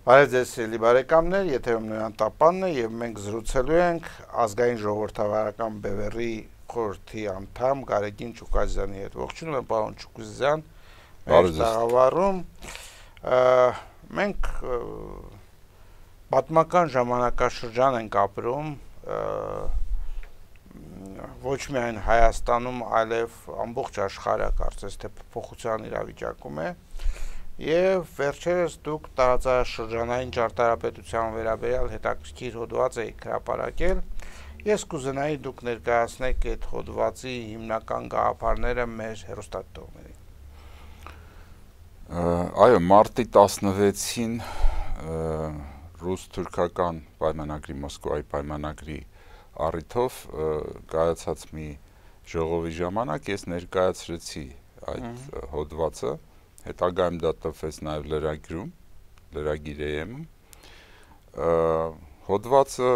Բարև ձեզ, սիրելի բարեկամներ, եթերում նույն տապանն է եւ մենք զրուցելու ենք ազգային ժողովրդավարական բևեռի խորհրդի անդամ Գարեգին Չուկազյանի հետ։ Ողջունում եմ պարոն Չուկազյան։ Բարև ձեզ։ Տաղավարում մենք պատմական ժամանակաշրջան ենք ապրում ոչ միայն Հայաստանում, այլև ամբողջ աշխարհը կարծես թե փոփոխության իրավիճակում է։ և, Եվ վերջերս դուք տարածաշրջանային ճարտարապետության վերաբերյալ հետաքրքիր հոդված եք հրապարակել։ Ես կուզենայի դուք ներկայացնեք այդ հոդվածի հիմնական գաղափարները մեր հերոստատողներին։ Այո, մարտի 16-ին ռուս-թուրքական պայմանագրի Մոսկվայի պայմանագրի առիթով կայացած մի ժողովի ժամանակ ես ներկայացրեցի այդ հոդվածը, mm -hmm հետագայում դա տվեց նաև լրագրում, լրագիր եմ, հոդվածը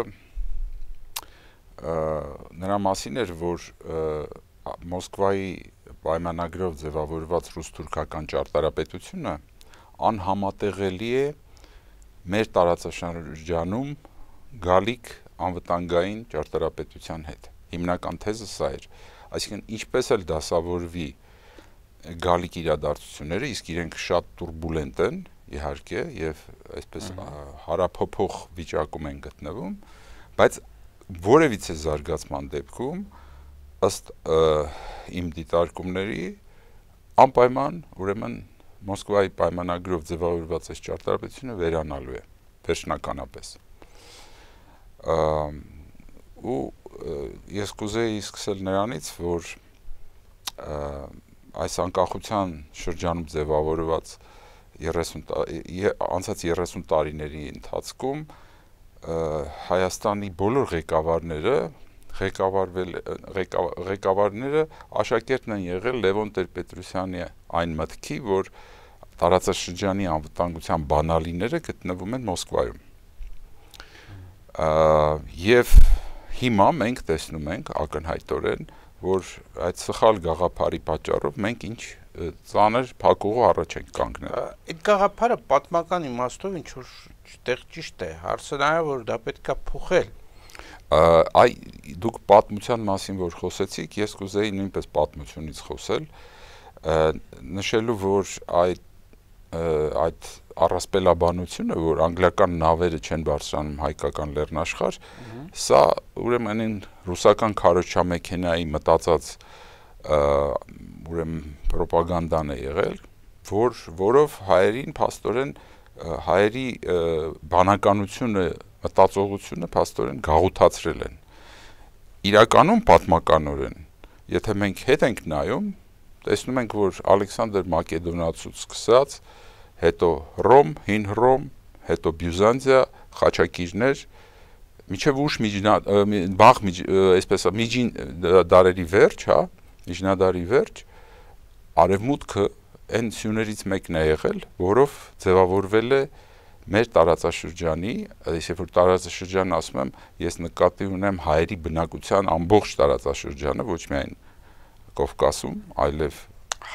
նրա մասին էր, որ Մոսկվայի պայմանագրով ձևավորված ռուս-թուրքական ճարտարապետությունը անհամատեղելի է մեր տարածաշրջանում գալիք անվտանգային ճարտարապետության հետ։ Հիմնական թեզը սա էր։ Այսինքն ինչպես էլ դասավորվի գալիք իրադարձությունները, իսկ իրենք շատ турբուլենտ են, իհարկե, եւ այսպես հարափոփող վիճակում են գտնվում, բայց որևիցե զարգացման դեպքում ըստ իմ դիտարկումների անպայման ուրեմն Մոսկվայի պայմանագրով ձևավորված այս ճարտարապետությունը վերանալու է վերջնականապես։ ու ես կուզեի սկսել նրանից, որ այս անկախության շրջանում ձևավորված 30 անցած 30 տարիների ընթացքում Հայաստանի բոլոր ղեկավարները ղեկավարվել ղեկավարները աշակերտն են եղել Լևոն Տեր-Պետրոսյանի այն մտքի, որ տարածաշրջանի անվտանգության բանալիները գտնվում են Մոսկվայում։ Եվ հիմա մենք տեսնում ենք ակնհայտորեն, որ որ այդ սխալ գաղափարի պատճառով մենք ինչ ծանր փակուղու առաջ ենք կանգնել։ Այդ գաղափարը պատմական իմաստով ինչ որ տեղ ճիշտ է, հարցը նա է, որ դա պետքա փոխել։ Այ դուք պատմության մասին որ խոսեցիք, ես կուզեի նույնպես պատմությունից խոսել, նշելու որ այդ այդ առասպելաբանությունը, որ անգլիական նավերը չեն բարձրանում հայկական լեռնաշխարհ, սա ուրեմն այն ռուսական քարոչամեքենայի մտածած ուրեմն ռոպագանդան է եղել, որ որով հայերին փաստորեն հայերի բանականությունը, մտածողությունը փաստորեն գաղութացրել են։ Իրականում պատմականորեն, եթե մենք հետ ենք նայում, տեսնում ենք, որ Ալեքսանդր Մակեդոնացուց սկսած հետո Ռոմ, հին Ռոմ, հետո Բյուզանդիա, խաչակիրներ, միջև ուշ միջնա բաղ միջ, այսպես միջին դարերի վերջ, հա, միջնադարի վերջ արևմուտքը այն սյուներից մեկն է եղել, որով ձևավորվել է մեր տարածաշրջանի, այս երբ որ տարածաշրջան ասում եմ, ես նկատի ունեմ հայերի բնակության ամբողջ տարածաշրջանը, ոչ միայն Կովկասում, այլև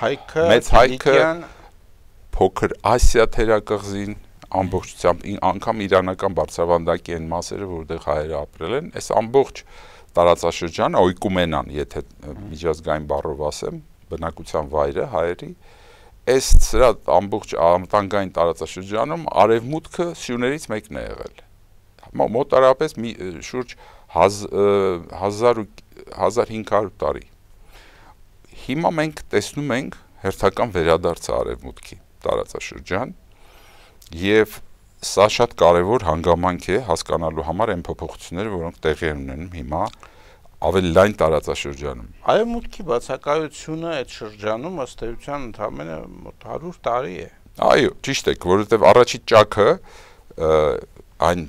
հայքը, մեծ հայքը, փոքր Ասիա թերակղզին ամբողջությամբ անգամ իրանական բարձրավանդակի այն մասերը, որտեղ հայերը ապրել են, այս ամբողջ տարածաշրջանը օյկումենան, եթե միջազգային բառով ասեմ, բնակության վայրը հայերի այս սրա ամբողջ ամտանգային տարածաշրջանում արևմուտքը սյուներից մեկն է եղել։ Մոտարապես մի շուրջ 1500 տարի։ Հիմա մենք տեսնում ենք հերթական վերադարձը արևմուտքի տարածաշրջան եւ սա շատ կարեւոր հանգամանք է հասկանալու համար այն փոփոխությունները, որոնք տեղի են ունենում հիմա ավելի լայն տարածաշրջանում։ Հայմուտքի բացակայությունը այդ շրջանում ըստ էության ընդամենը մոտ 100 տարի է։ Այո, ճիշտ է, որովհետև առաջի ճակը այն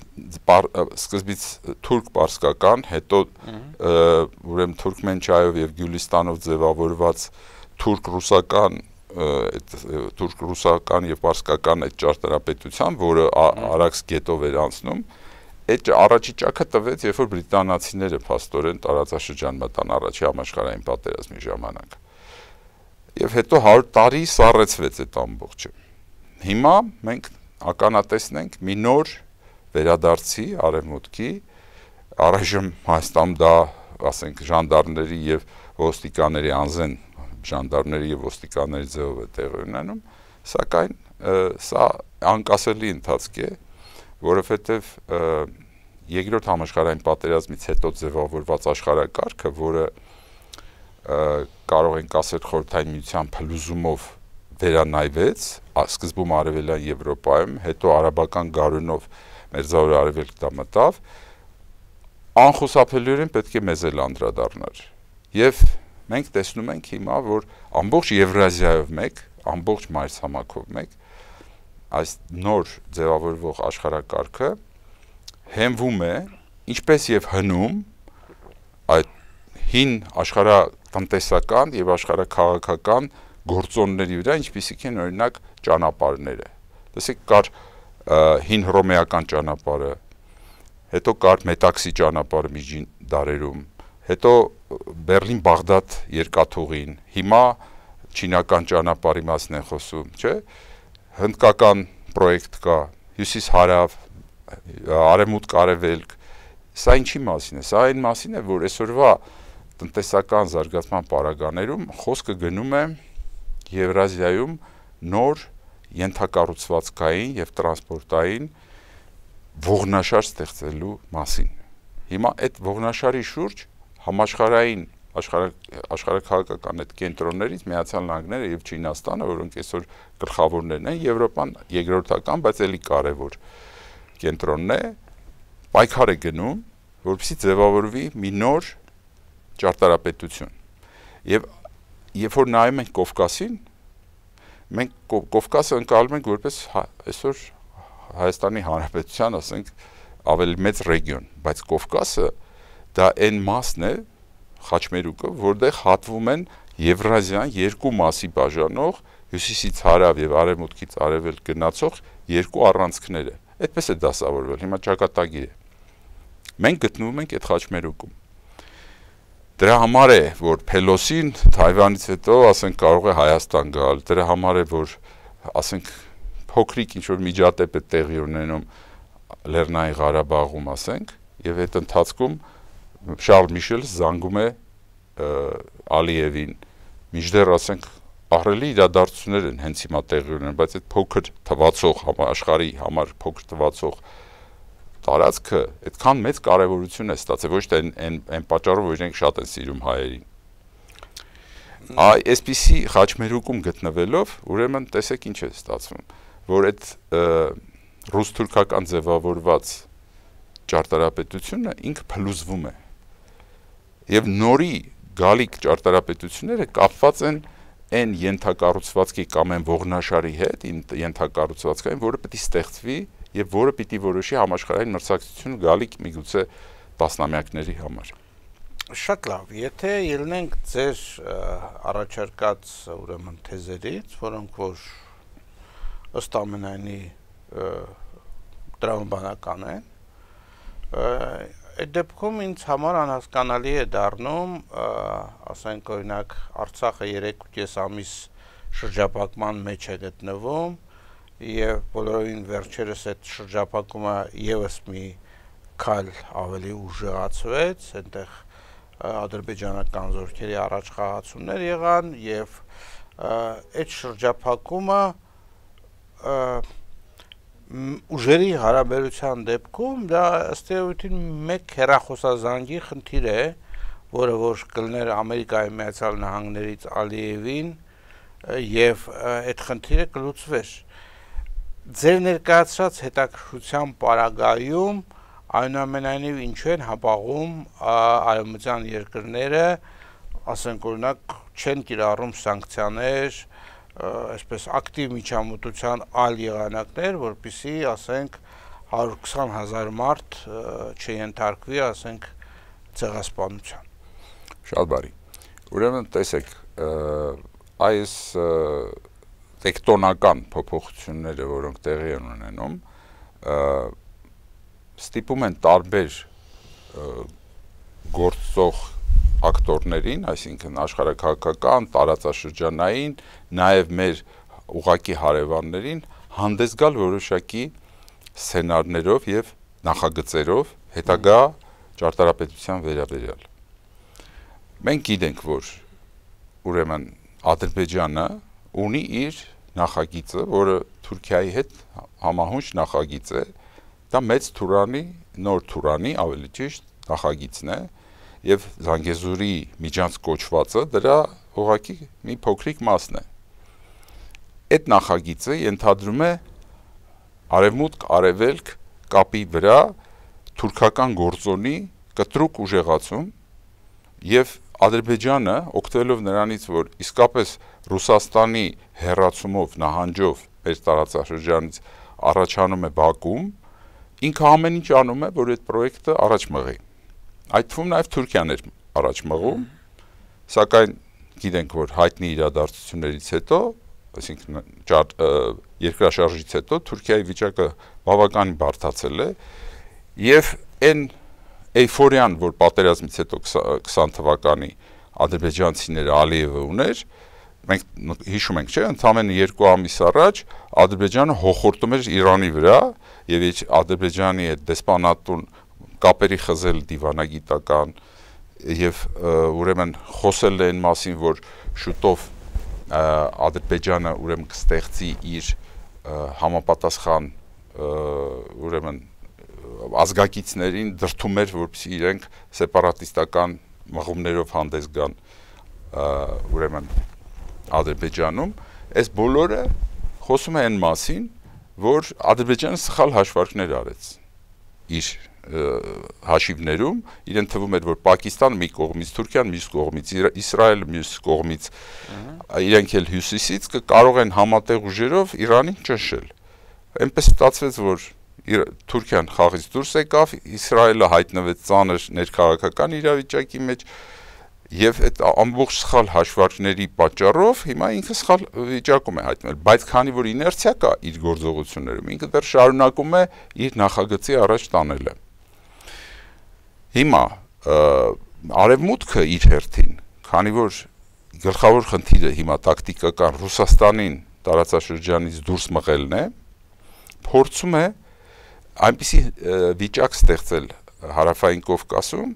սկզբից թուրք պարսկական, հետո ուրեմն թուրքմենչայով եւ Գյուլիստանով ձևավորված թուրք-ռուսական այդ թուրք-ռուսական եւ պարսկական այդ ճարտարապետության, որը Արաքս գետով էր անցնում, այդ առաջի ճակը տվեց, երբ որ բրիտանացիները փաստորեն տարածաշրջան մտան առաջի համաշխարհային պատերազմի ժամանակ։ Եվ հետո 100 տարի սառեցվեց այդ ամբողջը։ Հիմա մենք ականատեսնենք մի նոր վերադարձի արևմուտքի առայժմ Հայաստան դա, ասենք, ժանդարների եւ ոստիկանների անզեն ժանդարների եւ ոստիկանների ձևով է տեղի ունենում, սակայն սա անկասելի ընթացք է, որովհետեւ երկրորդ համաշխարհային պատերազմից հետո ձևավորված աշխարհակարգը, որը կարող ենք ասել խորհրդային միության փլուզումով վերանայվեց, սկզբում արևելյան Եվրոպայում, հետո արաբական գարունով մերձավոր արևելքտա մտավ, անխուսափելիորեն պետք է մեզ էլ անդրադառնար։ Եվ մենք տեսնում ենք հիմա, որ ամբողջ Եվրազիայով մեկ, ամբողջ մայրցամաքով մեկ այս նոր ձևավորվող աշխարհակարգը հենվում է ինչպես եւ հնում այդ հին աշխարհատնտեսական եւ աշխարհակաղակական գործոնների վրա, ինչպիսիք են օրինակ ճանապարհները։ Տեսեք, կար հին հռոմեական ճանապարհը, հետո կար մետաքսի ճանապարհը միջին դարերում, հետո Բերլին-Բաղդադ երկաթուղին, հիմա չինական ճանապարհի մասն են խոսում, չէ՞։ Հնդկական պրոյեկտ կա, հյուսիս-հարավ, արևմուտք-արևելք։ Սա ինչի մասին է։ Սա այն մասին է, որ այսօրվա տնտեսական զարգացման պարագաներում խոսքը գնում է Եվրազիայում նոր ենթակառուցվածքային եւ տրանսպորտային ողնաշար ստեղծելու մասին։ Հիմա այդ ողնաշարի շուրջ համաշխարային աշխարհակարգական այդ կենտրոններից Միացյալ Նահանգները եւ Չինաստանը, որոնք այսօր գլխավորներն են, Եվրոպան երկրորդական, բայց ելի կարեւոր կենտրոնն է, պայքար է գնում, որպեսզի ձևավորվի մի նոր ճարտարապետություն։ Եվ երբ որ նայում ենք Կովկասին, մենք Կովկասը ընկալում ենք որպես հա, այսօր Հայաստանի Հանրապետության, ասենք, ավելի մեծ ռեգիոն, բայց Կովկասը դա այն մասն է խաչմերուկը, որտեղ հատվում են Եվրազիան երկու մասի բաժանող հյուսիսից հարավ եւ արևմուտքից արևելք գնացող երկու առանցքները։ Այդպես է դասավորվել։ Հիմա ճակատագիր է։ Մենք գտնվում ենք այդ խաչմերուկում։ Դրա համար է, որ Փելոսին Թայվանից հետո, ասենք, կարող է Հայաստան գալ։ Դրա համար է, որ ասենք փոքրիկ ինչ որ միջադեպ է տեղի ունենում Լեռնային Ղարաբաղում, ասենք, եւ այդ ընթացքում Շարլ Միշելը զանգում է Ալիևին։ Միջդեռ ասենք ահրելի իրադարձություններ են հենց հիմա տեղի ունեն, բայց այդ փոքր թվացող աշխարհի համար փոքր թվացող տարածքը այդքան մեծ կարևորություն է ստացել ոչ թե այն այն պատճառով, որ իրենք շատ են սիրում հայերին։ Այ այսպիսի խաչմերուկում գտնվելով, ուրեմն տեսեք ինչ է ստացվում, որ այդ ռուս-թուրքական ձևավորված ճարտարապետությունը ինքը փլուզվում է եւ նորի գալիք ճարտարապետությունները կապված են այն յենթակառուցվածքի կամ այն ողնաշարի հետ, յենթակառուցվածքային, որը պիտի ստեղծվի եւ որը պիտի որոշի համաշխարհային մրցակցությունը գալիք միգուցե տասնամյակների համար։ Շատ լավ, եթե ելնենք ձեր առաջարկած ուրեմն թեզերից, որոնք որ ըստ ամենայնի տրամաբանական են, այդ դեպքում ինձ համար անհասկանալի է դառնում, ասենք օրինակ Արցախը 3.5 ամիս շրջապակման մեջ է գտնվում եւ բոլորովին վերջերս այդ շրջապակումը եւս մի քայլ ավելի ուժեղացվեց, այնտեղ ադրբեջանական զորքերի առաջխաղացումներ եղան եւ այդ շրջափակումը ուժերի հարաբերության դեպքում դա ըստ էության մեկ հերախոսազանգի խնդիր է, որը որ կլներ Ամերիկայի Միացյալ Նահանգներից Ալիևին եւ այդ խնդիրը կլուծվեր։ Ձեր ներկայացրած հետաքրքրության պարագայում այնուամենայնիվ ինչու են հապաղում արևմտյան երկրները, ասենք օրինակ չեն կիրառում սանկցիաներ, այսպես ակտիվ միջամտության այլ եղանակներ, որpիսի, ասենք, 120000 մարդ չենթարկվի, ասենք, ցեղասպանության։ Շատ բարի։ Ուրեմն տեսեք, այս տեկտոնական փոփոխությունները, որոնք տեղի են ունենում, ստիպում են տարբեր գործող ակտորներին, այսինքն աշխարհակահաղական, տարածաշրջանային, նաև մեր ուղակի հարևաններին հանդես գալ որոշակի սցենարներով եւ նախագծերով հետագա ճարտարապետության վերաբերյալ։ Մենք գիտենք, որ ուրեմն Ադրբեջանը ունի իր նախագիծը, որը Թուրքիայի հետ համահունչ նախագիծ է, դա մեծ Թուրանի, նոր Թուրանի, ավելի ճիշտ նախագիծն է, եւ Զանգեզուրի միջանց կոչվածը դրա ողակի մի փոքրիկ մասն է։ Այդ նախագիծը ենթադրում է արևմուտք արևելք կապի վրա թուրքական գործոնի կտրուկ ուժեղացում եւ Ադրբեջանը օգտվելով նրանից, որ իսկապես Ռուսաստանի հերացումով նահանջով մեր տարածաշրջանից առաջանում է Բաքվում, ինքը ամեն ինչ անում է, որ այդ պրոյեկտը առաջ մղի։ Այդ թվում նաև Թուրքիան էր առաջ մղում, սակայն գիտենք, որ հայտնի իրադարձություններից հետո, այսինքն երկրաշարժից հետո Թուրքիայի վիճակը բավականին բարդացել է եւ այն էйֆորիան, որ պատերազմից հետո 20 թվականի ադրբեջանցիները Ալիևը ուներ, մենք հիշում ենք, չէ՞, ընդամենը 2 ամիս առաջ Ադրբեջանը հոխորտում էր Իրանի վրա եւ Ադրբեջանի այդ դեսպանատուն կապերի խզել դիվանագիտական եւ ուրեմն խոսել են մասին, որ շուտով Ադրբեջանը ուրեմն կստեղծի իր համապատասխան ուրեմն ազգակիցներին դրթում էր, որպեսզի իրենք սեպարատիստական մղումներով հանդես գան ուրեմն Ադրբեջանում, այս բոլորը խոսում է այն մասին, որ Ադրբեջանը սխալ հաշվարկներ արեց իր հաշիվներում իրեն թվում էր որ Պակիստան մի կողմից Թուրքիան մյուս կողմից Իսրայել մյուս կողմից իրենք էլ հյուսիսից կարող են համատեղ ուժերով Իրանին ճնշել այնպես ստացվեց որ իր Թուրքիան խաղից դուրս եկավ Իսրայելը հայտնվեց ծանր ներքաղաքական իրավիճակի մեջ Եվ այդ ամբողջ սխալ հաշվարկների պատճառով հիմա ինքը սխալ վիճակում է հայտնվել, բայց քանի որ իներցիա կա իր գործողություններում, ինքը դեռ շարունակում է իր նախագծի առաջ տանելը։ Հիմա արևմուտքը իր հերթին, քանի որ գլխավոր խնդիրը հիմա տակտիկական Ռուսաստանին տարածաշրջանից դուրս մղելն է, փորձում է այնպիսի վիճակ ստեղծել հարավային Կովկասում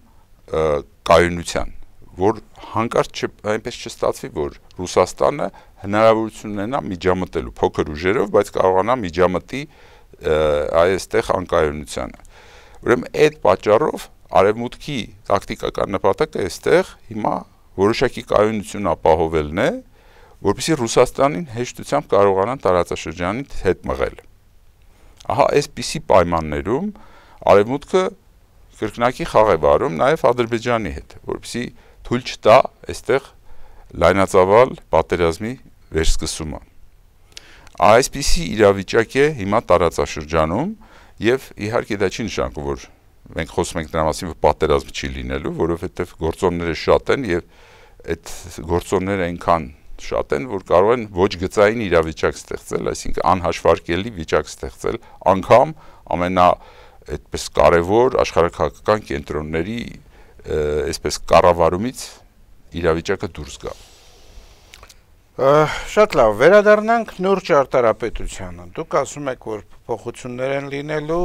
կայունության որ հանկարծ չ, այնպես չստացվի, որ Ռուսաստանը հնարավորություն ունենա միջամտելու փոքր ուժերով, բայց կարողանա միջամտի այստեղ անկայունությանը։ Ուրեմն այդ պատճառով արևմուտքի տակտիկական նպատակը այստեղ հիմա որոշակի կայունություն ապահովելն է, որպեսզի Ռուսաստանին հեշտությամբ կարողանան տարածաշրջանից հետ մղել։ Ահա այսպիսի պայմաններում արևմուտքը կրկնակի խաղ է վարում նաև Ադրբեջանի հետ, որպեսզի թույլ չտա այստեղ լայնածավալ պատերազմի վերսկսումը։ Այսպիսի իրավիճակ է հիմա տարածաշրջանում եւ իհարկե դա չի նշանակում որ մենք խոսում ենք դրա մասին որ պատերազմ չի լինելու, որովհետեւ գործոնները շատ են եւ այդ գործոնները այնքան շատ են, որ կարող են ոչ գծային իրավիճակ ստեղծել, այսինքն անհաշվարկելի վիճակ ստեղծել, անգամ ամենա այդպես կարևոր աշխարհակական կենտրոնների այսպես կառավարումից իրավիճակը դուրս գա։ Շատ լավ, վերադառնանք նուրջ արտարապետությանը։ Դուք ասում եք, որ փոփոխություններ են լինելու,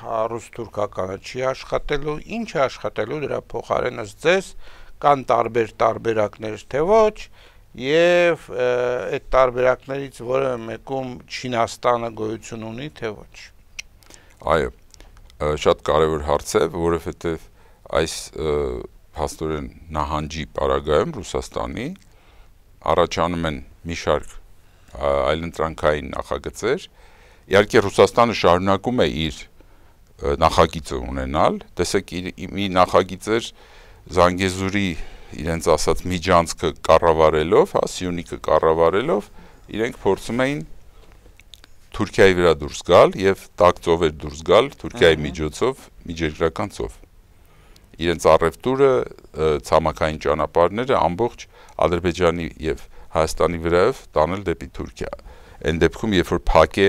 հարուստ թուրքականը չի աշխատելու, ինչ է աշխատելու դրա փոխարեն ըստ ձեզ կան տարբեր տարբերակներ, թե ոչ, եւ այդ տարբերակներից որը մեկում Չինաստանը գոյություն ունի, թե ոչ։ Այո, շատ կարեւոր հարց է, որովհետեւ այս հաստորեն նահանջի պարագայում Ռուսաստանի առաջանում են մի շարք այլընտրանքային նախագծեր։ Իհարկե Ռուսաստանը շարունակում է իր նախագիծը ունենալ, տեսեք մի նախագիծեր Զանգեզուրի իրենց ասած միջանցքը կառավարելով, հա, Սյունիքը կառավարելով, իրենք փորձում էին Թուրքիայի վրա դուրս գալ եւ տակ ծովեր դուրս գալ Թուրքիայի միջոցով, միջերկրական ծով իրենց առևտուրը, ցամաքային ճանապարհները ամբողջ Ադրբեջանի եւ Հայաստանի վրայով տանել դեպի Թուրքիա։ Այն դեպքում, երբ որ փակե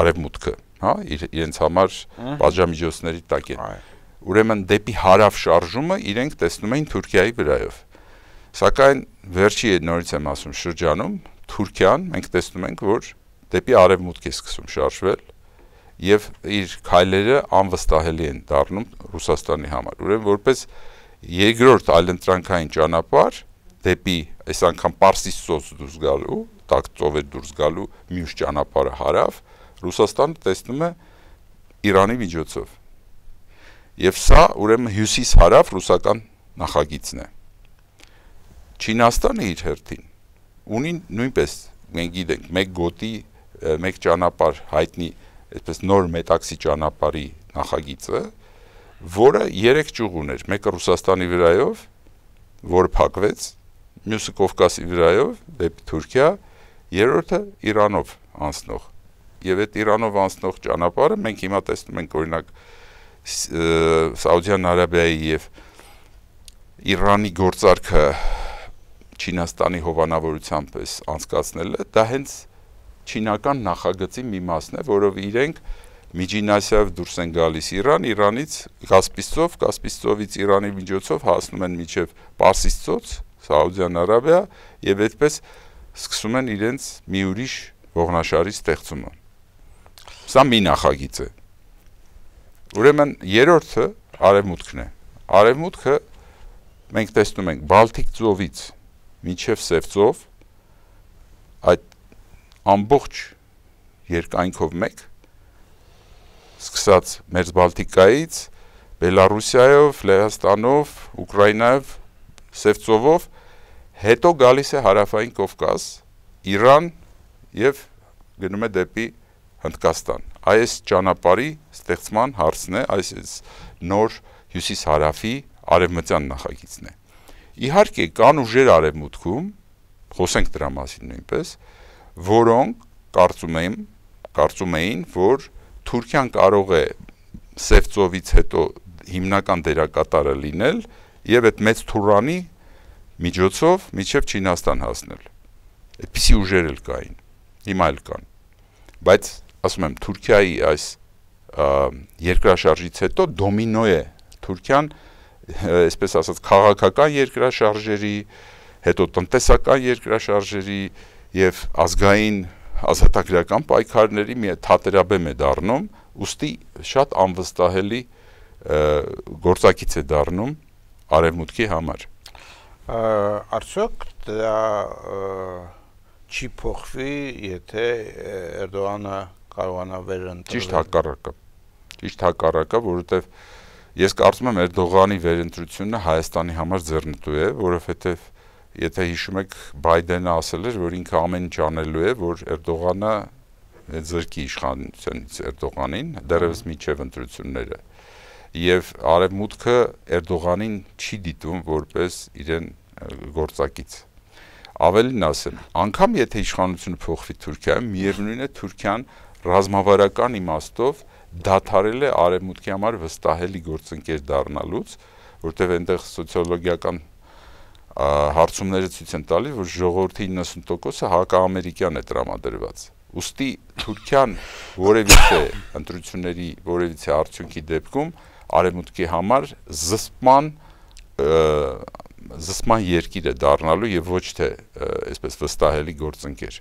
արևմուտքը, հա, իր, իրենց համար բաժամիջոցների տակ է։ Ուրեմն դեպի հարավ շարժումը իրենք տեսնում էին Թուրքիայի վրայով։ Սակայն վերջի նորից եմ ասում շրջանում Թուրքիան մենք տեսնում ենք, որ դեպի արևմուտք է սկսում շարժվել եւ իր քայլերը անվստահելի են դառնում Ռուսաստանի համար։ Ուրեմն որպես երկրորդ այլընտրանքային ճանապարհ դեպի այս անգամ Պարսից ծոց դուրս գալու, տակ ծովեր դուրս գալու մյուս ճանապարհը հարավ, Ռուսաստանը տեսնում է Իրանի միջոցով։ Եվ սա ուրեմն հյուսիս հարավ ռուսական նախագիծն է։ Չինաստանը իր հերթին ունի նույնպես մենք գիտենք մեկ գոտի մեկ ճանապարհ հայտնի այսպես նոր մետաքսի ճանապարհի նախագիծը, որը երեք ճյուղ ուներ, մեկը Ռուսաստանի վրայով, որը փակվեց, մյուսը Կովկասի վրայով դեպի Թուրքիա, երրորդը Իրանով անցնող։ Եվ այդ Իրանով անցնող ճանապարհը մենք հիմա տեսնում ենք օրինակ Սաուդյան Արաբիայի եւ Իրանի գործարքը Չինաստանի հովանավորությամբ էս անցկացնելը, դա հենց չինական նախագծի մի մասն է, որով իրենք Միջին Ասիայով դուրս են գալիս Իրան, Իրանից Կասպիսցով, Կասպիսցովից Իրանի միջոցով հասնում են միջև Պարսիցծոց, Սաուդյան Արաբիա եւ այդպես սկսում են իրենց մի ուրիշ ողնաշարի ստեղծումը։ Սա մի նախագիծ է։ Ուրեմն երրորդը արևմուտքն է։ Արևմուտքը մենք տեսնում ենք Բալթիկ ծովից միջև Սև ծով այդ ամբողջ երկայնքով մեկ, սկսած մերձ Բալտիկայից, Բելարուսիայով, Լեհաստանով, Ուկրաինայով, Սևծովով, հետո գալիս է հարավային Կովկաս, Իրան եւ գնում է դեպի Հնդկաստան։ Այս ճանապարհի ստեղծման հարցն է, այս, այս նոր հյուսիս-հարավի արևմտյան նախագիծն է։ Իհարկե, կան ուժեր արևմուտքում, խոսենք դրա մասին նույնպես, որոնք կարծում եմ, կարծում էին, որ Թուրքիան կարող է Սևծովից հետո հիմնական դերակատարը լինել եւ այդ մեծ թուրանի միջոցով միջև Չինաստան հասնել։ Այդպիսի ուժեր էլ կային, հիմա էլ կան։ Բայց ասում եմ Թուրքիայի այս երկրաշարժից հետո դոմինո է Թուրքիան, այսպես ասած, քաղաքական երկրաշարժերի, հետո տնտեսական երկրաշարժերի, եւ ազգային ազատագրական պայքարների մի թատերաբեմ է դառնում, ուստի շատ անվստահելի գործակից է դառնում արևմուտքի համար։ Արդյոք դա չի փոխվի, եթե Էրդողանը կարողանա վերընտրվել։ Ճիշտ հակառակը։ Ճիշտ հակառակը, որովհետեւ ես կարծում եմ Էրդողանի վերընտրությունը Հայաստանի համար ձեռնտու է, որովհետեւ եթե հիշում եք Բայդենը ասել էր, որ ինքը ամեն ինչ անելու է, որ Էրդողանը զրկի իշխանությունից Էրդողանին, դեռևս միջև ընտրությունները։ Եվ արևմուտքը Էրդողանին չի դիտում որպես իրեն գործակից։ Ավելին ասեմ, անգամ եթե իշխանությունը փոխվի Թուրքիայում, միևնույն է Թուրքիան ռազմավարական իմաստով դադարել է արևմուտքի համար վստահելի գործընկեր դառնալուց, որտեղ այնտեղ սոցիոլոգիական հարցումները ցույց են տալի, որ ժողովրդի 90%-ը հակաամերիկյան է տրամադրված։ Ոստի Թուրքիան որևիցե ընտրությունների որևիցե արդյունքի դեպքում արևմուտքի համար զսպման զսպման երկիր է դառնալու եւ ոչ թե այսպես վստահելի գործընկեր։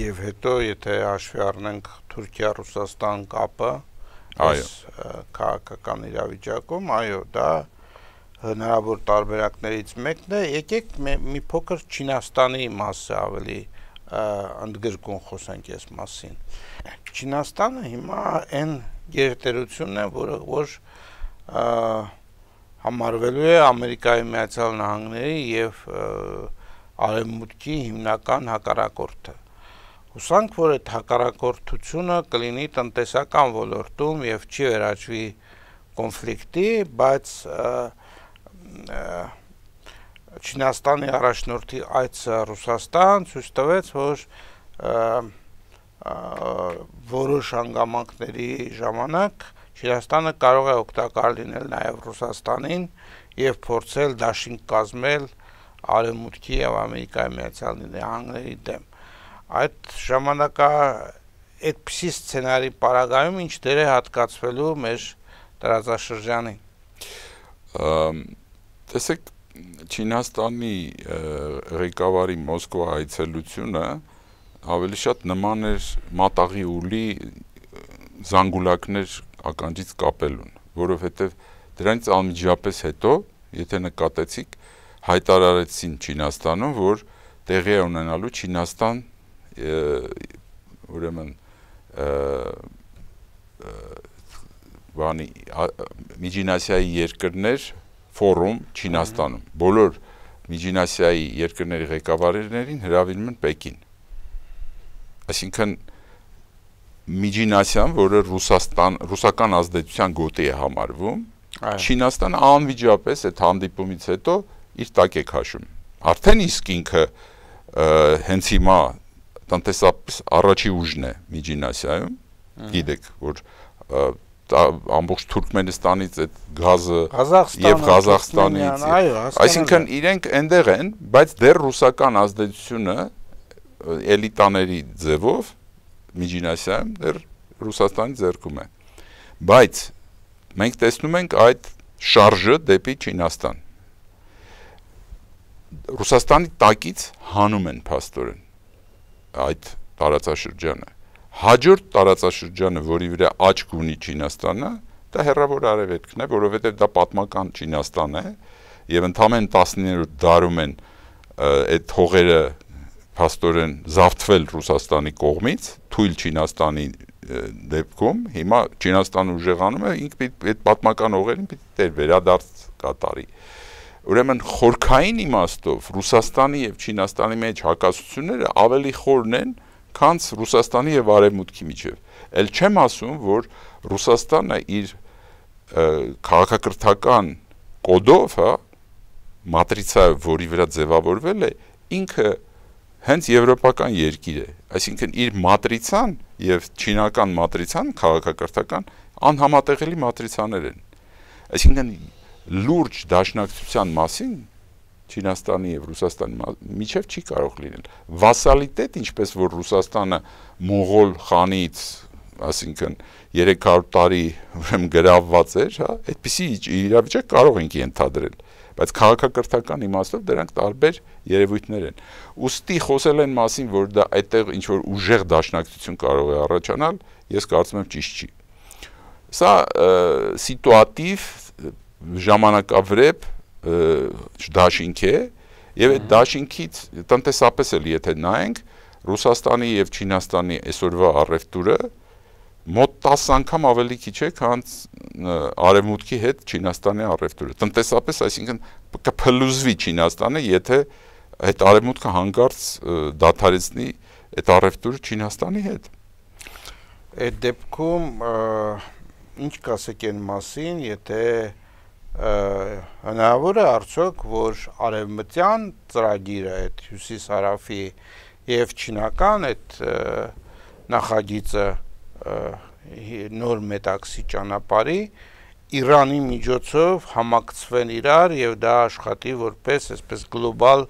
Եվ հետո, եթե հաշվի առնենք Թուրքիա-Ռուսաստան կապը, այս քաղաքական իրավիճակում, այո, դա հնարավոր տարբերակներից մեկն է, եկեք մի փոքր Չինաստանի մասը ավելի ընդգրկուն խոսանք այս մասին։ Չինաստանը հիմա այն գերտերությունն է, որը որ համարվելու է Ամերիկայի Միացյալ Նահանգների եւ արևմուտքի հիմնական հակառակորդը։ Հուսանք, որ այդ հակառակորդությունը կլինի տնտեսական ոլորտում եւ չի վերաճվի կոնֆլիկտի, բայց և, Չինաստանի առաջնորդի այցը Ռուսաստան ցույց տվեց, որ որոշ հանգամանքների ժամանակ Չինաստանը կարող է օգտակար լինել նաև Ռուսաստանին եւ փորձել դաշինք կազմել Արևմուտքի եւ Ամերիկայի Միացյալ Նահանգների դեմ։ Այդ ժամանակա այդպիսի սցենարի պարագայում ինչ դեր է հատկացվելու մեր տարածաշրջանին։ Տեսեք Չինաստանի ղեկավարի Մոսկվա այցելությունը ավելի շատ նման էր մատաղի ուլի զանգուլակներ ականջից կապելուն, որովհետև դրանից անմիջապես հետո, եթե նկատեցիք, հայտարարեցին Չինաստանում, որ տեղի է ունենալու Չինաստան ուրեմն բանի Միջին Ասիայի երկրներ ֆորում Չինաստանում։ Բոլոր Միջին Ասիայի երկրների ղեկավարներին հրավիրում են Պեկին։ Այսինքն Միջին Ասիան, որը Ռուսաստան, ռուսական ազդեցության գոտի է համարվում, Չինաստանը անվիճապես այդ հանդիպումից հետո իր տակ է քաշում։ Արդեն իսկ ինքը հենց հիմա տնտեսապես առաջի ուժն է Միջին Ասիայում։ Գիտեք, որ ամբողջ Թուրքմենստանից այդ գազը եւ Ղազախստանից։ Այսինքն իրենք այնտեղ են, բայց դեռ ռուսական ազդեցությունը էլիտաների ձևով Միջինասիայում դեռ Ռուսաստանի ձեռքում է։ Բայց մենք տեսնում ենք այդ շարժը դեպի Չինաստան։ Ռուսաստանի տակից հանում են փաստորեն այդ տարածաշրջանը Հաջորդ տարածաշրջանը, որի վրա աչք ունի Չինաստանը, դա հերավոր արևելքն է, որովհետև դա պատմական Չինաստան է եւ ընդամեն 19-րդ դարում են այդ հողերը փաստորեն զավթվել Ռուսաստանի կողմից, թույլ Չինաստանի դեպքում, հիմա Չինաստանը ուժեղանում է, ինքը այդ պատմական հողերին պիտի դեր վերադարձ կատարի։ Ուրեմն խորքային իմաստով Ռուսաստանի եւ Չինաստանի մեջ հակասությունները ավելի խորն են, են քանց Ռուսաստանի եւ Արևմուտքի միջև։ Էլ չեմ ասում, որ Ռուսաստանը իր քաղաքակրթական կոդով, հա, մատրիցա, որի վրա ձևավորվել է, ինքը հենց եվրոպական երկիր է։ Այսինքն իր մատրիցան եւ չինական մատրիցան քաղաքակրթական անհամատեղելի մատրիցաներ են։ Այսինքն լուրջ դաշնակցության մասին Չինաստանի եւ Ռուսաստանի միջև չի կարող լինել։ Վասալիտետ, ինչպես որ Ռուսաստանը մողոլ խանից, ասինքն 300 տարի ուրեմն գրավված էր, հա, այդպիսի իրավիճակ կարող ենք ենթադրել, բայց քաղաքակրթական իմաստով դրանք տարբեր երևույթներ են։ Ոստի խոսել են մասին, որ դա այդտեղ ինչ որ ուժեղ դաշնակցություն կարող է առաջանալ, ես կարծում եմ ճիշտ չի։ Սա սիտուատիվ ժամանակավրեպ դաշինք է եւ այդ դաշինքից տնտեսապես էլ եթե նայենք Ռուսաստանի եւ Չինաստանի այսօրվա առևտուրը մոտ 10 անգամ ավելի քիչ է, քան արևմուտքի հետ Չինաստանի առևտուրը։ Տնտեսապես, այսինքն կփլուզվի Չինաստանը, եթե այդ արևմուտքը հանգարց դադարեցնի այդ առևտուրը Չինաստանի հետ։ Այդ դեպքում ինչ կասեք այն մասին, եթե և, հնարավոր է արդյոք, որ արևմտյան ծրագիրը այդ հյուսիս հարավի եւ չինական այդ նախագիծը նոր մետաքսի ճանապարհի Իրանի միջոցով համակցվեն իրար եւ դա աշխատի որպես այսպես գլոբալ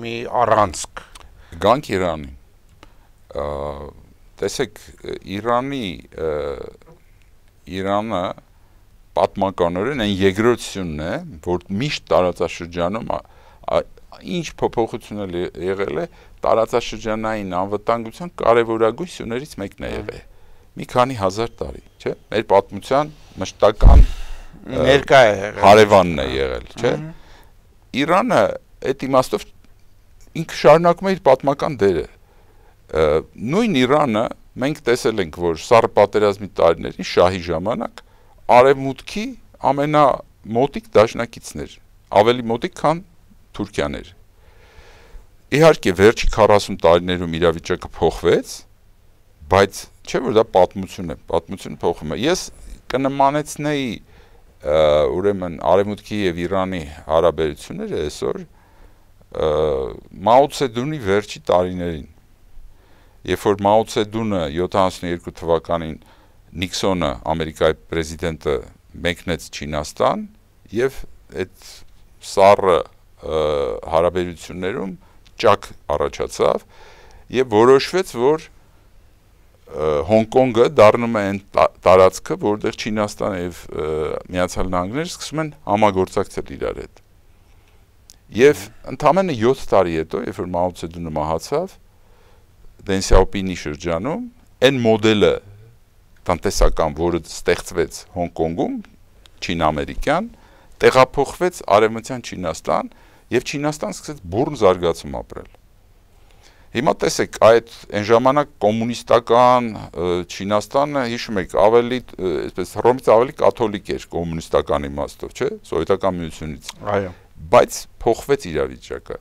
մի առանցք։ Գանք Իրանին։ Տեսեք Իրանի Իրանը Իրան պատմականորեն այն երկրորդությունն է, որ միշտ տարածաշրջանում ինչ փոփոխություն է եղել է, տարածաշրջանային անվտանգության կարևորագույն սյուներից մեկն է եղել։ Մի քանի հազար տարի, չէ՞։ Մեր պատմության մշտական ներկա է եղել։ Հարևանն է եղել, չէ՞։ Իրանը այդ իմաստով ինքը շարունակում է իր պատմական դերը։ Նույն Իրանը մենք տեսել ենք, որ Սառը պատերազմի տարիներին շահի ժամանակ արևմուտքի ամենամոտիկ դաշնակիցն էր, ավելի մոտիկ, քան Թուրքիան էր։ Իհարկե, վերջի 40 տարիներում իրավիճակը փոխվեց, բայց չէ որ դա պատմություն է, պատմությունը փոխում է։ Ես կնմանեցնեի ուրեմն արևմուտքի եւ Իրանի հարաբերությունները այսօր Մաո Ցեդունի վերջի տարիներին երբ որ Մաո Ցեդունը 72 թվականին Նիքսոնը, Ամերիկայի պրեզիդենտը մեկնեց Չինաստան եւ այդ սառը հարաբերություններում ճակ առաջացավ եւ որոշվեց, որ Հոնկոնգը դառնում է այն տարածքը, որտեղ Չինաստանը եւ Միացյալ Նահանգները սկսում են համագործակցել իրար հետ։ Եվ ընդամենը 7 տարի հետո, երբ որ Մաո Ցեդունը մահացավ, Դեն Սյաոպինի շրջանում, այն մոդելը, տնտեսական, որը ստեղծվեց Հոնկոնգում, Չին-ամերիկյան, տեղափոխվեց արևմտյան Չինաստան եւ Չինաստան սկսեց բուրն զարգացում ապրել։ Հիմա տեսեք, այդ այն ժամանակ կոմունիստական Չինաստանը, հիշում եք, ավելի, այսպես Հռոմից ավելի կաթոլիկ էր կոմունիստական իմաստով, չէ՞, սովետական միությունից։ Այո։ Բայց փոխվեց իրավիճակը։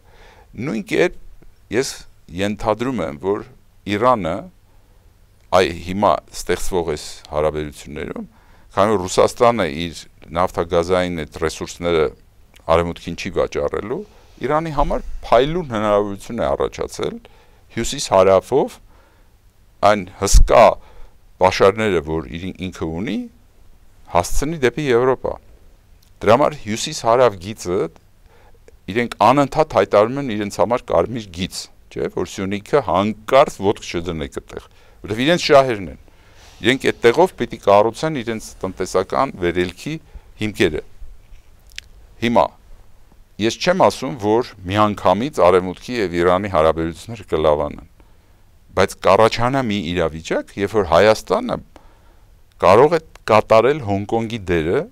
Նույն կերպ ես ենթադրում եմ, որ Իրանը այ հիմա ստեղծվող այս հարաբերություններում, քանի որ Ռուսաստանը իր նավթագազային այդ ռեսուրսները արևմուտքին չի վաճառելու, Իրանի համար փայլուն հնարավորություն է առաջացել հյուսիս հարավով այն հսկա պաշարները, որ իրին ինքը ունի, հասցնի դեպի Եվրոպա։ Դրա համար հյուսիս հարավ գիծը իրենք անընդհատ հայտարարում են իրենց համար կարմիր գիծ, չէ՞, որ Սյունիքը հանկարծ ոդկ չդնեք այդտեղ որովհետև իրենց շահերն են։ Իրենք այդ տեղով պիտի կառուցեն իրենց տնտեսական վերելքի հիմքերը։ Հիմա ես չեմ ասում, որ միանգամից արևմուտքի եւ Իրանի հարաբերությունները կլավանան, բայց կառաջանա մի իրավիճակ, երբ որ Հայաստանը կարող է կատարել Հոնկոնգի դերը,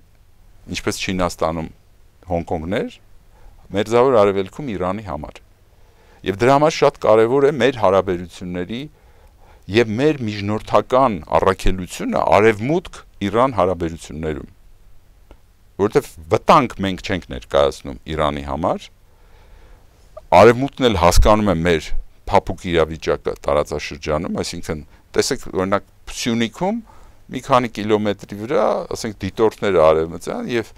ինչպես Չինաստանում Հոնկոնգներ, մերձավոր արևելքում Իրանի համար։ Եվ դրա համար շատ կարևոր է մեր հարաբերությունների եւ մեր միջնորդական առաքելությունը արևմուտք Իրան հարաբերություններում որովհետև վտանգ մենք չենք ներկայացնում Իրանի համար արևմուտքն էլ հասկանում է մեր փափուկ իրավիճակը տարածաշրջանում այսինքն տեսեք օրինակ Սյունիքում մի քանի կիլոմետրի վրա ասենք դիտորդները արևմտյան եւ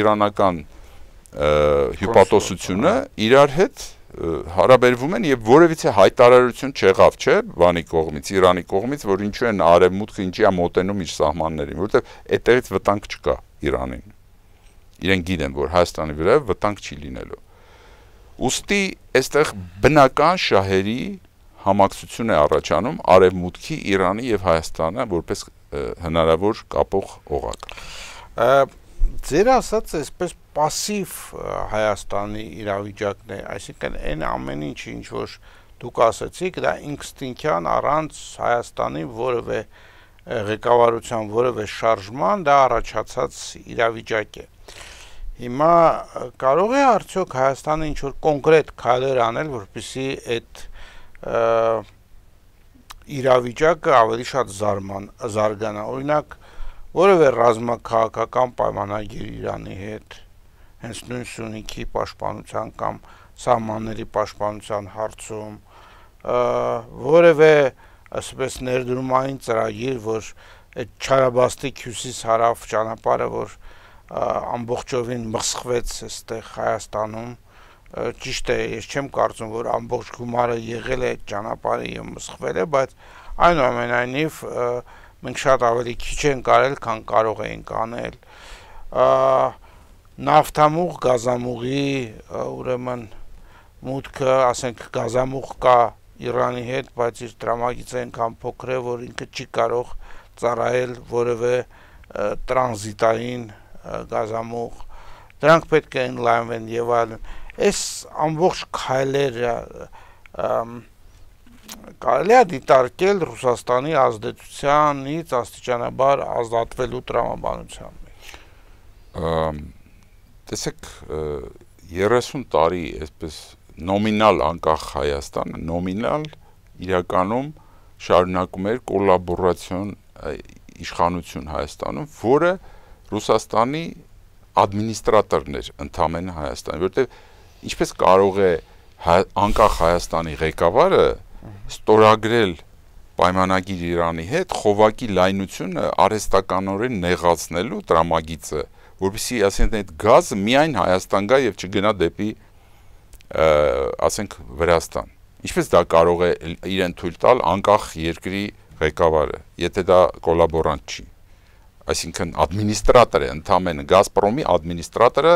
իրանական հյուպատոսությունը իրար հետ հարաբերվում են եւ որևիցե հայտարարություն չեղավ, չէ, բանի կողմից, Իրանի կողմից, որ ինչու են արևմուտքը ինչի է մոտենում իր սահմաններին, որովհետեւ այդտեղից վտանգ չկա Իրանին։ Իրեն գիտեն, որ Հայաստանի վրա վտանգ չի լինելու։ Ոստի այստեղ բնական շահերի համակցություն է առաջանում արևմուտքի Իրանի եւ Հայաստանը որպես հնարավոր կապող օղակ ձեր ասած այսպես пассив Հայաստանի իրավիճակն է, այսինքն այն ամեն ինչ ինչ որ դուք ասացիք, դա ինստինկտյան առանց Հայաստանի որևէ ղեկավարության որևէ շարժման դա առաջացած իրավիճակ է։ Հիմա կարող է արդյոք Հայաստանը ինչ որ կոնկրետ քայլեր անել, որպեսզի այդ իրավիճակը ավելի շատ զարման զարգանա։ Օրինակ, որևէ ռազմաքաղաքական պայմանագիր Իրանի հետ հենց նույն Սյունիքի պաշտպանության կամ սահմանների պաշտպանության հարցում որևէ ասպես ներդրումային ծրագիր, որ այդ Չարաբաստիկ հյուսիս-հարավ ճանապարհը, որ ամբողջովին մխսխվեց այստեղ Հայաստանում, ճիշտ է, ես չեմ կարծում, որ ամբողջ գումարը եղել է ճանապարհը եւ մսխվել է, բայց այնուամենայնիվ այն մենք շատ ավելի քիչ ենք արել, քան կարող էինք անել։ Նավթամուղ, գազամուղի, ուրեմն մուտքը, ասենք գազամուղ կա Իրանի հետ, բայց իր դրամագիծը այնքան փոքր է, որ ինքը չի կարող ծառայել որևէ տրանզիտային գազամուղ։ Դրանք պետք է ընդլայնվեն եւ այլն։ Այս ամբողջ քայլերը կարելի է դիտարկել Ռուսաստանի ազդեցությանից աստիճանաբար ազատվելու տրամաբանության մեջ։ Տեսեք 30 տարի այսպես նոմինալ անկախ Հայաստանը, նոմինալ իրականում շարունակում էր կոլաբորացիոն իշխանություն Հայաստանում, որը Ռուսաստանի ադմինիստրատորներ ընդամենը Հայաստանի, որտեղ ինչպես կարող է հա, անկախ Հայաստանի ղեկավարը ստորագրել պայմանագիր Իրանի հետ խովակի լայնությունը արհեստականորեն նեղացնելու տրամագիծը, որովհետեւ ասենք այդ գազը միայն Հայաստան գա եւ չգնա դեպի ասենք Վրաստան։ Ինչպես դա կարող է իրեն թույլ տալ անկախ երկրի ղեկավարը, եթե դա կոլաբորանտ չի։ Այսինքն ադմինիստրատորը, ընդամենը Գազպրոմի ադմինիստրատորը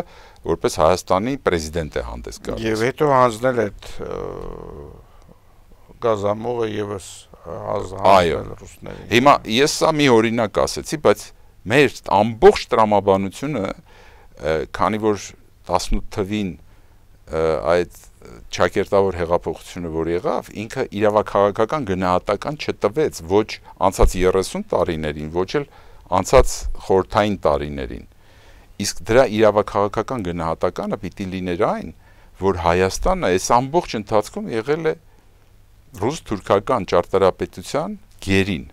որպես Հայաստանի պրեզիդենտ է հանդես գալիս։ Եվ հետո հանձնել այդ գազամողը եւս ազդել ռուսներին։ Հիմա ես սա մի օրինակ ասեցի, բայց մեր ամբողջ տրամաբանությունը քանի որ 18 թվին այդ ճակերտավոր հեղափոխությունը որ եղավ, ինքը իրավաքաղաքական գնահատական չտվեց ոչ անցած 30 տարիներին, ոչ էլ անցած խորթային տարիներին։ Իսկ դրա իրավաքաղաքական գնահատականը պիտի լիներ այն, որ Հայաստանը այս ամբողջ ընթացքում եղել է ռուս-թուրքական ճարտարապետության գերին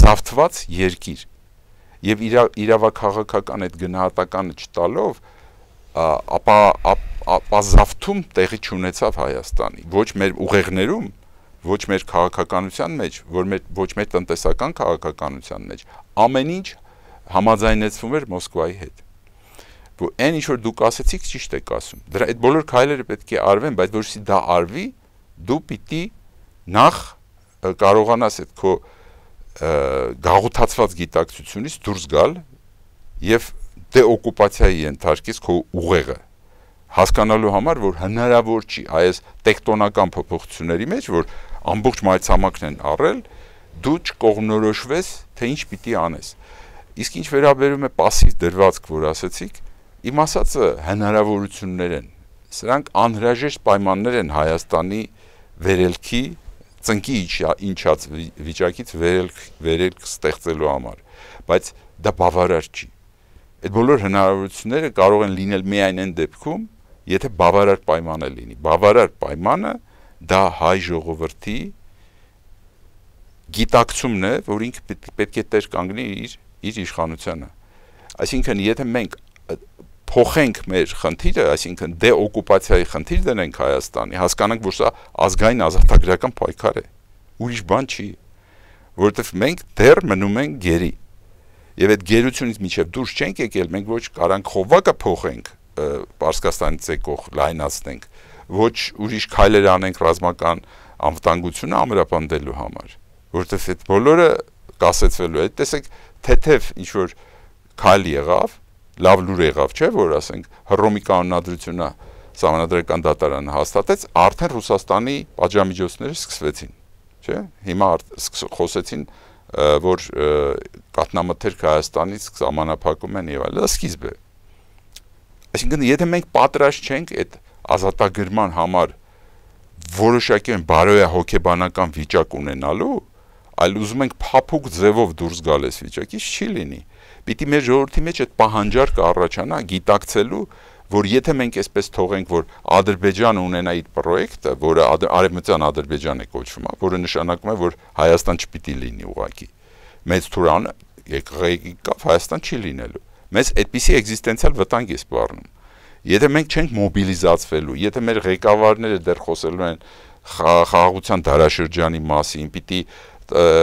զավթված երկիր եւ իրա, իրավաքաղաքական այդ գնահատականը չտալով ապա ապա զավթում տեղի չունեցավ Հայաստանի ոչ մեր ուղեղներում ոչ մեր քաղաքականության մեջ որ մեր ոչ մեր տնտեսական քաղաքականության մեջ ամեն ինչ համաձայնեցվում էր Մոսկվայի հետ որ այն ինչ որ դուք ասացիք ճիշտ եք ասում դրա այդ բոլոր քայլերը պետք է արվեն բայց որսի դա արվի որ դու պիտի նախ կարողանաս այդ քո գաղութացված գիտակցությունից դուրս գալ եւ դեօկուպացիայի ենթարկես քո ուղեղը հասկանալու համար որ հնարավոր չի այս տեկտոնական փոփոխությունների մեջ որ ամբողջ մայրցամաքն են առել դու չկողնորոշվես թե ինչ պիտի անես իսկ ինչ վերաբերում է пассив դրվածք որ ասացիք իմ ասածը հնարավորություններ են սրանք անհրաժեշտ պայմաններ են Հայաստանի վերելքի ծնկի ինչած վիճակից վերելք վերելք ստեղծելու համար բայց դա բավարար չի այդ բոլոր հնարավորությունները կարող են լինել միայն այն դեպքում եթե բավարար պայմանը լինի բավարար պայմանը դա հայ ժողովրդի գիտակցումն է որ ինքը պետք է տեր կանգնի իր իր իշխանությանը այսինքն եթե մենք փոխենք մեր խնդիրը, այսինքն դեօկուպացիայի խնդիր դնենք Հայաստանի, հասկանանք, որ սա ազգային ազատագրական պայքար է։ Ուրիշ բան չի, որովհետև մենք դեռ մնում ենք գերի։ Եվ այդ գերությունից միջև դուրս չենք եկել, մենք ոչ կարանք խովակը փոխենք, Պարսկաստանից եկող լայնացնենք, ոչ ուրիշ քայլեր անենք ռազմական անվտանգությունը ամրապնդելու համար, որովհետև այդ բոլորը կասեցվելու է։ Տեսեք, թեթև ինչ որ քայլ եղավ, լավ լուր եղավ, չէ՞, որ ասենք Հռոմի կանոնադրությունը համանդրական դատարանը հաստատեց, արդեն Ռուսաստանի պատժամիջոցները սկսվեցին, չէ՞։ Հիմա խոսեցին որ կատնամթերք Հայաստանից ժամանակապակում են եւ այլն, դա սկիզբ է։ Այսինքն եթե մենք պատրաստ չենք այդ ազատագրման համար որոշակի են բարոյա հոգեբանական վիճակ ունենալու, այլ ուզում ենք փափուկ ձևով դուրս գալ այս վիճակից, չի լինի պիտի մեր ժողովրդի մեջ այդ պահանջարկը առաջանա գիտակցելու որ եթե մենք այսպես թողենք, որ Ադրբեջանը ունենա իր պրոյեկտը, որը արևմտյան Ադրբեջան է կոչվում, որը նշանակում է, որ Հայաստան չպիտի լինի ուղակի։ Մեծ Թուրանը եկեղեցի կապ Հայաստան չի լինելու։ Մեզ այդպիսի էգզիստենցիալ վտանգ է սպառնում։ Եթե մենք չենք մոբիլիզացվելու, եթե մեր ղեկավարները դեռ խոսելու են խաղաղության դարաշրջանի մասին, պիտի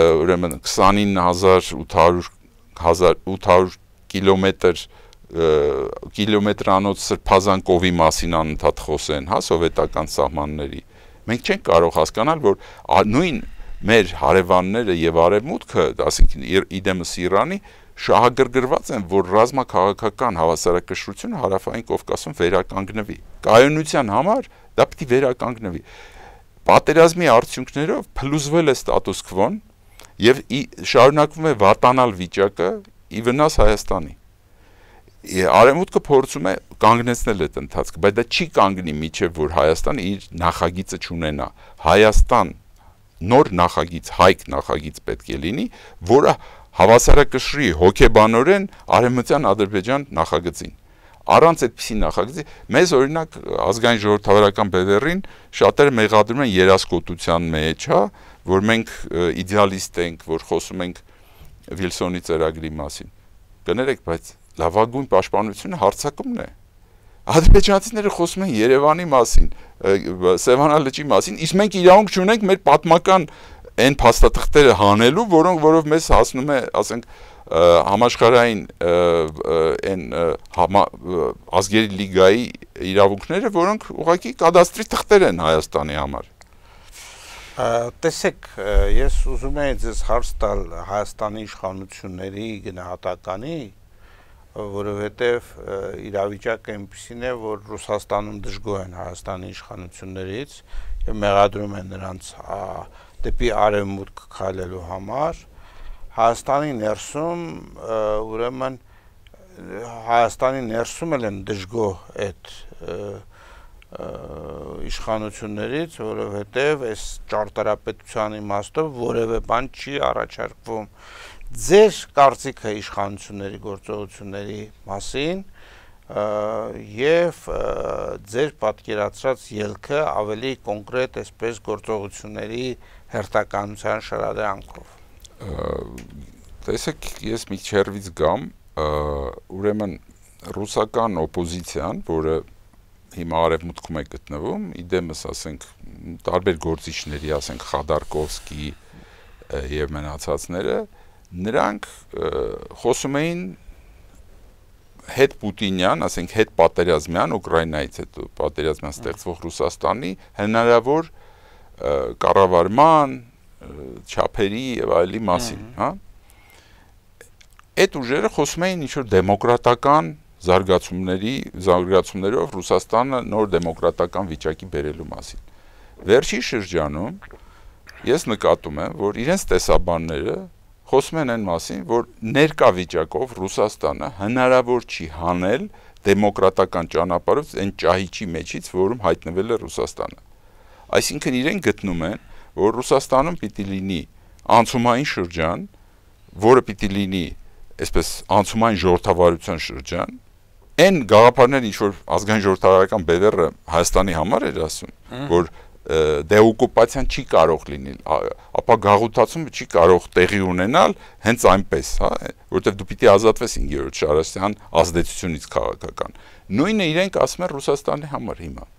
ուրեմն 29800 1800 կիլոմետր կիլոմետրանոց սրբազան կովի մասին անընդհատ խոսեն, հա, սովետական սահմանների։ Մենք չենք կարող հասկանալ, որ նույն մեր հարևանները եւ արևմուտքը, ասինքն իդեմս Իրանի շահագրգռված են, որ ռազմաքաղաքական հավասարակշռությունը հարավային Կովկասում վերականգնվի։ Կայունության համար դա պիտի վերականգնվի։ Պատերազմի արդյունքներով փլուզվել է ստատուս քվոն, եւ շարունակվում է վատանալ վիճակը ի վնաս Հայաստանի։ Արևմուտքը փորձում է կանգնեցնել այդ ընթացքը, բայց դա չի կանգնի միջև որ Հայաստանը իր նախագիծը չունենա։ Հայաստան նոր նախագիծ, հայկ նախագիծ պետք է լինի, որը հավասարակշռի հոգեբանորեն արևմտյան Ադրբեջան նախագծին առանց այդպիսի նախագծի մեզ օրինակ ազգային ժողովրդավարական բևեռին շատերը մեղադրում են երասկոտության մեջ, հա, որ մենք իդեալիստ ենք, որ խոսում ենք Վիլսոնի ծրագրի մասին։ Կներեք, բայց լավագույն պաշտպանությունը հարցակումն է։ Ադրբեջանցիները խոսում են Երևանի մասին, Սևանա լճի մասին, իսկ մենք իրավունք չունենք մեր պատմական այն փաստաթղթերը հանելու, որոնք որով մեզ հասնում է, ասենք, համաշխարհային այն ազգերի լիգայի իրավունքները, որոնք ուղղակի կադաստրի թղթեր են Հայաստանի համար տեսեք, ես ուզում եմ ձեզ հարց տալ Հայաստանի իշխանությունների գնահատականի, որովհետև իրավիճակը այնպեսին է, որ Ռուսաստանում դժգոհ են Հայաստանի իշխանություններից եւ մեղադրում են նրանց դեպի արևմուտք քայլելու համար։ Հայաստանի ներսում ուրեմն Հայաստանի ներսում էլ են դժգոհ այդ իշխանություններից, որովհետև այս ճարտարապետության իմաստով որևէ բան չի առաջարկվում։ Ձեր կարծիքը իշխանությունների գործողությունների մասին եւ ձեր պատկերացրած ելքը ավելի կոնկրետ այսպես գործողությունների հերթականության շարադրանքով։ Տեսեք, ես մի չերվից գամ, ուրեմն ռուսական օպոզիցիան, որը հիմա արևմուտքում է գտնվում, իդեմս ասենք տարբեր գործիչների, ասենք Խադարկովսկի եւ մնացածները, նրանք խոսում էին հետ Պուտինյան, ասենք հետ պատերազմյան Ուկրաինայից հետո պատերազմյան ստեղծվող Ռուսաստանի հնարավոր կառավարման, չափերի եւ այլի մասին, հա։ Այդ ուժերը խոսում էին ինչ որ դեմոկրատական զարգացումների զարգացումներով Ռուսաստանը նոր դեմոկրատական վիճակի բերելու մասին։ Վերջի շրջանում ես նկատում եմ, որ իրենց տեսաբանները խոսում են այն մասին, որ ներկա վիճակով Ռուսաստանը հնարավոր չի հանել դեմոկրատական ճանապարհով այն ճահիճի մեջից, որում հայտնվել է Ռուսաստանը։ Այսինքն իրեն գտնում են, որ Ռուսաստանում պիտի լինի անցումային շրջան, որը պիտի լինի այսպես անցումային ժողովրդավարության շրջան, Այն գաղափարները ինչ որ ազգային ժողովրդարական բևեռը Հայաստանի համար էր ասում, որ դեօկուպացիան չի կարող լինել, ապա գաղութացումը չի կարող տեղի ունենալ հենց այնպես, հա, որովհետև դու պիտի ազատվես 5-րդ Շարասյան ազդեցությունից քաղաքական։ Նույնը իրենք ասում են Ռուսաստանի համար հիմա։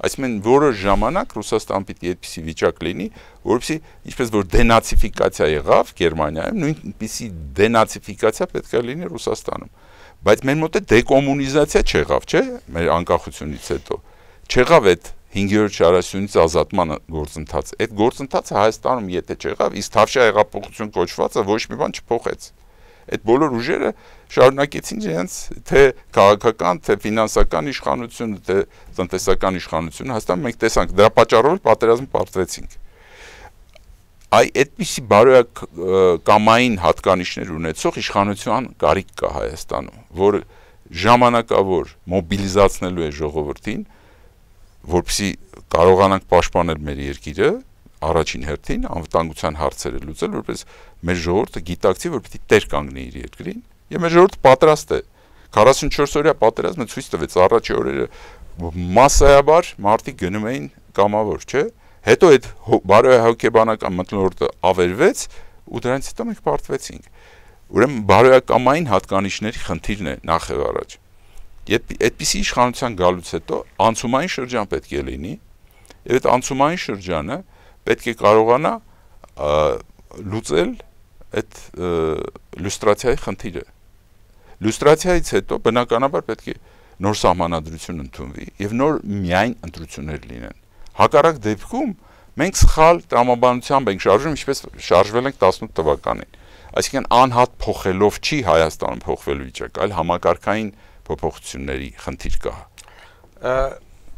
Այսինքն որոշ ժամանակ Ռուսաստան պիտի այդպիսի վիճակ լինի, որովհետեւ ինչպես որ դենացիֆիկացիա եղավ Գերմանիայում, նույնպիսի դենացիֆիկացիա պետք է լինի Ռուսաստանում բայց մեր մոտ է դեկոմունիզացիա չեղավ, չէ՞, մեր անկախությունից հետո։ Չեղավ այդ 5-րդ շարասյունից ազատման գործընթացը։ Այդ գործընթացը Հայաստանում եթե չեղավ, իսկ Թավշյա հեղափոխություն կոչվածը ոչ մի բան չփոխեց։ Այդ բոլոր ուժերը շարունակեցին իրենց թե քաղաքական, թե ֆինանսական իշխանությունը, թե տնտեսական իշխանությունը։ Հաստատ մենք տեսանք, դրա պատճառով պատերազմ պարտվեցինք այ այդպիսի բարոյակ կամային հատկանիշներ ունեցող իշխանության կարիք կա Հայաստանում, որ ժամանակավոր մոբիլիզացնելու է ժողովրդին, որպեսի կարողանանք պաշտպանել մեր երկիրը, առաջին հերթին անվտանգության հարցերը լուծել, որպես մեր ժողովուրդը գիտակցի, որ պիտի տեր կանգնի իր երկրին, եւ մեր ժողովուրդը պատրաստ է 44 օրյա պատերազմը ցույց տվեց առաջի օրերը մասսայաբար մարտի գնում էին կամավոր, չէ՞, Հետո այդ բարոյահոգեբանական մթնոլորտը ավերվեց ու դրանից հետո մենք բարձվեցինք։ Ուրեմն բարոյակամային հատկանիշների խնդիրն է նախև առաջ։ Եթե այդպիսի իշխանության գալուց հետո անցումային շրջան պետք է լինի, եւ այդ անցումային շրջանը պետք է կարողանա լուծել այդ լյուստրացիայի խնդիրը։ Լյուստրացիայից հետո բնականաբար պետք է նոր սահմանադրություն ընդունվի եւ նոր միայն ընտրություններ լինեն։ Հակառակ դեպքում մենք սխալ տրամաբանությամբ ենք շարժվում, ինչպես շարժվել ենք 18 թվականին։ Այսինքն անհատ փոխելով չի Հայաստանը փոխվելու վիճակը, այլ համակարգային փոփոխությունների խնդիր կա։ Ա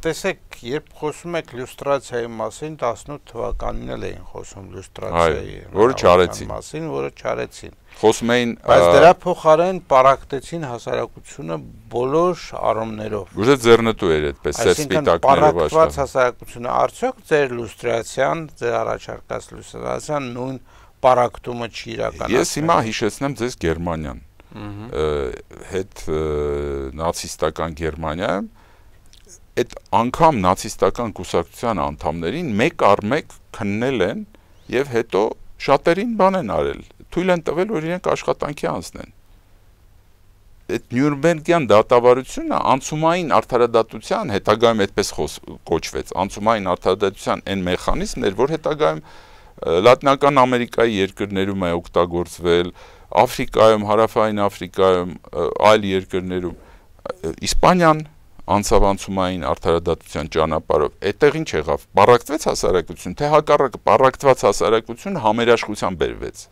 տեսեք, երբ խոսում եք լյուստրացիայի մասին, 18 թվականին էլ էին խոսում լյուստրացիայի որը չարեցին մասին, որը չարեցին։ Խոսում էին Բայց դրա փոխարեն պարակտեցին հասարակությունը բոլոր առումներով։ Ուժը ձեռնտու էր այդպես սեր սպիտակներով աշխարհ։ Այսինքն պարակտված հասարակությունը արդյոք ձեր լյուստրացիան, ձեր առաջարկած լյուստրացիան նույն պարակտումը չի իրականացնում։ Ես հիմա հիշեցնեմ ձեզ Գերմանիան։ Ահա հետ նացիստական Գերմանիայում այդ անգամ նացիստական կուսակցության անդամներին մեկ առ մեկ քննել են եւ հետո շատերին բան են արել թույլ են տվել որ իրենք աշխատանքի անցնեն այդ նյուրնբերգյան դատավարությունը անցումային արդարադատության հետագայում այդպես կոչվեց անցումային արդարադատության այն մեխանիզմն էր որ հետագայում Լատինական Ամերիկայի երկրներում է օգտագործվել, Աֆրիկայում, Հարավային Աֆրիկայում, այլ երկրներում Իսպանիան անցավանցումային արդարադատության ճանապարհով, այդտեղ ինչ եղավ։ Պարակտվեց հասարակություն, թե հակառակը պարակտված հասարակություն համերաշխության բերվեց։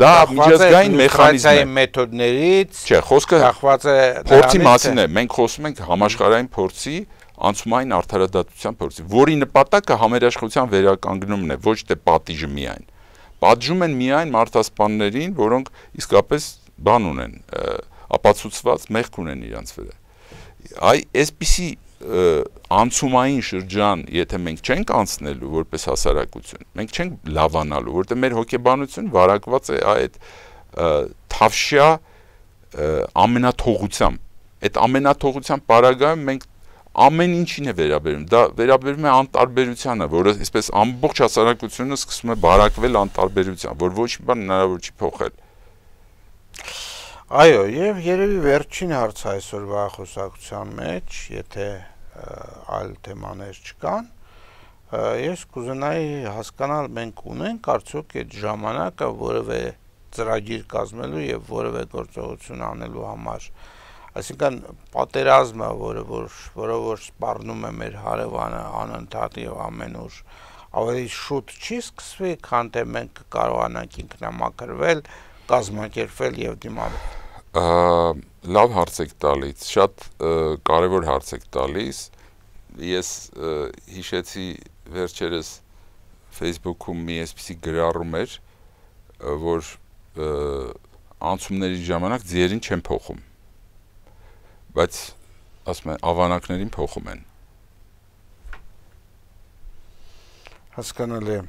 Դա միջազգային մեխանիզմի մեթոդներից Չէ, խոսքը հախված է փորձի մասին է։ Մենք խոսում ենք համաշխարհային փորձի անցումային արդարադատության փորձի, որի նպատակը համերաշխության վերականգնումն է, ոչ թե պատիժը միայն։ Պատժում են միայն մարդասպաններին, որոնք իսկապես բան ունեն, ապացուցված մեղք ունեն իրանց վրա այ այսպիսի անցումային շրջան, եթե մենք չենք անցնելու որպես հասարակություն, մենք չենք լավանալու, որտեղ մեր հոգեբանություն վարակված է այդ թավշյա ամենաթողությամբ։ Այդ ամենաթողության պարագայում մենք ամեն ինչին է վերաբերում։ Դա վերաբերում է անտարբերությանը, որը այսպես ամբողջ հասարակությունը սկսում է բարակվել անտարբերության, որ ոչ մի բան հնարավոր չի փոխել։ Այո, եւ երևի վերջին հարցը այսօրվա խոսակցության մեջ, եթե այլ թեմաներ չկան, ես կուզենայի հասկանալ մենք ունենք արդյոք այդ ժամանակը որևէ ծրագիր կազմելու եւ որևէ գործողություն անելու համար։ Այսինքն պատերազմը, որը որ որը որ սպառնում է մեր հարևանը անընդհատ եւ ամենուր, ավելի շուտ չի սկսվի, քան թե մենք կարողանանք ինքնամաքրվել, ինք կազմակերպվել եւ դիմավորել։ Լավ հարց եք տալիս, շատ կարեւոր հարց եք տալիս։ Ես հիշեցի վերջերս Facebook-ում մի այսպիսի գրառում էր, որ անցումների ժամանակ ձիերին չեն փոխում։ Բայց ասում են ավանակներին փոխում են հասկանալի է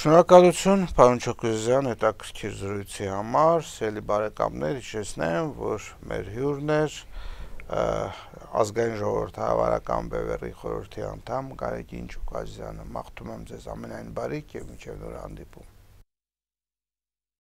Շնորհակալություն պարոն Չոկոզյան հետաքրքիր զրույցի համար, սելի բարեկամներ, հիշեցնեմ, որ մեր հյուրն էր ազգային ժողովրդավարական բևեռի խորհրդի անդամ Գարեգին Չոկոզյանը։ Մաղթում եմ ձեզ ամենայն բարիք եւ մինչեւ նոր հանդիպում։